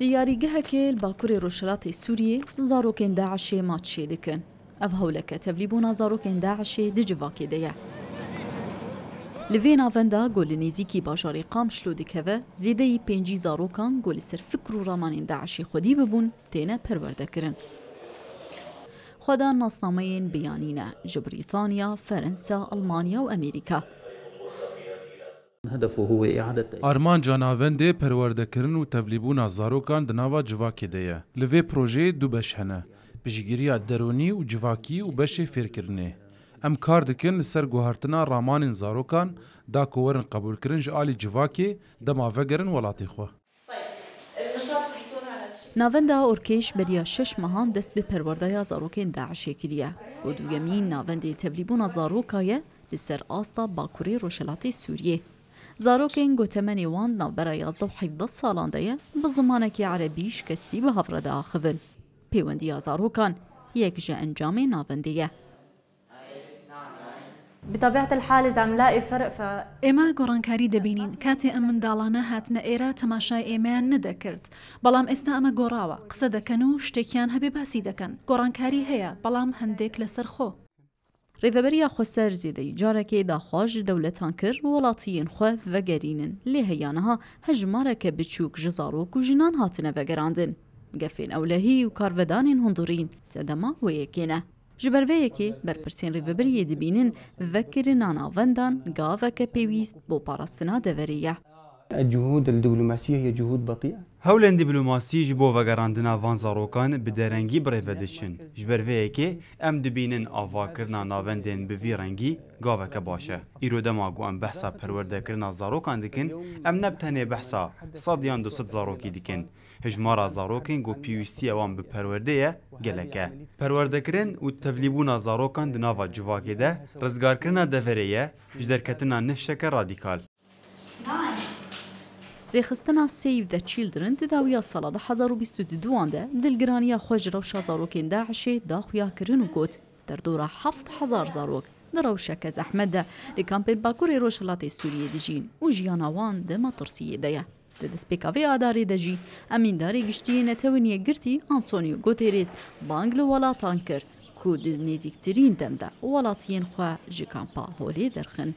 لە یاریگەهەکێ باکووری ڕۆژهلاتی سووریێ زارۆکێن داعشێ ماچێ دکن ئەف هەولەکە تەبلی بۆ نازارۆکێن داعشێ دجیواکێ دەیە لەێ ناوەندا گۆلە نێزییکی باژاری قام شلو دکەوە زیدەی پێنجی زارۆکان گۆلی سەر فکر و ڕامانین داعشی خودی ببوون تێنە پەروەردەکردن. خدا ناسنامەیەن بیانینە ji Bریتانیا، Feەنسا، ئەلمانیا و ئەمریکا هدفه هو اعاده ارمان جناوند پروردکرن او تبلیبون زاروکان د ناوا جواکی دی لوی پروژه دو بشنه بجګریه درونی او جواکی او بشه فکرنه ام کار دکن سر گوهرتنا رامان زاروکان دا کورن قبول کرن جالی جواکی د ما وگرن ولاتی خو ناوندا اورکیش بریا شش ماهان دست به پروردای زاروکین داعشی کریه گودوگمی ناوندی تبلیبون زاروکایه لسر آستا باکوری روشلاتی سوریه زارۆکێن گوتەمەنی وان ناوبەرە یازدە حیدە ساڵاندەیە بە زمانێکی عەرەبیش کەستی بە هەڤڕەداخبن پەیوەندی یا زارۆکان یەکژە ئەنجامی ناوەندیە. بتابعات الحال اذا عم لاقي فرق ف ئێمە گۆڕانکاری دەبینین کاتێ ئەم منداڵانە هاتنە ئێرە تەماشای ئێمەیان نەدەکرد بەڵام ئێستا ئەمە گۆڕاوە قسە دەکەن و شتێکیان هەبێ باسی دەکەن گۆڕانکاری هەیە بەڵام هەندێک لەسەر خۆ ریوبریا خسر زیده که دا خواج دولتان کر ولاتیین خو و گرینن لیهیانها هجماره که بچوک جزارو و جنان هاتنه وگراندن. گفین اولهی و کارودانین هندورین سدما و یکینه. جبروەیەکی بەرپرسین دبینن دەبینن ڤەکردن ناناوەندان گاوەکە پێویست با پاراستنا دوریه جهود الدبلوماسية هي جهود بطيئة هولند دبلوماسي جبو وغراندنا وان زاروكان بدرنگي بريفة دشن جبروه اكي ام دبينن آفاكرنا ناوندين بفي رنگي غاوكا باشا ايرو دما گو ام بحثا پرورد کرنا زاروكان دكن ام نبتاني بحثا صاديان دو ست زاروكي دكن هجمارا زاروكين گو پيوستي اوان بپرورده يه گلکه پرورده و تفليبونا زاروكان دناوا جواكي ده رزگار کرنا دفره يه نفشك رادیکال ریخستن از سیف ده چیلدرن تداویا سالا ده هزار و بیست و دوان ده دلگرانیا خوش روشا زاروکین ده داعشی داخویا کرن و گوت در دورا هفت حزار زاروک دروشه که زحمت ده لکامپین باکور روشلات سوریه ده جین و جیانوان ده مطرسیه ده د دسپیکاوی ئادارێ دەژی ئەمینداری گشتی نەتەوەنیە گرتی ئەنتۆنیو گۆتێرێز بانگ لە وڵاتان کرد کو نێزیکترین دەمدا وڵاتیان خوا ژکانپا هۆلێ دەرخن.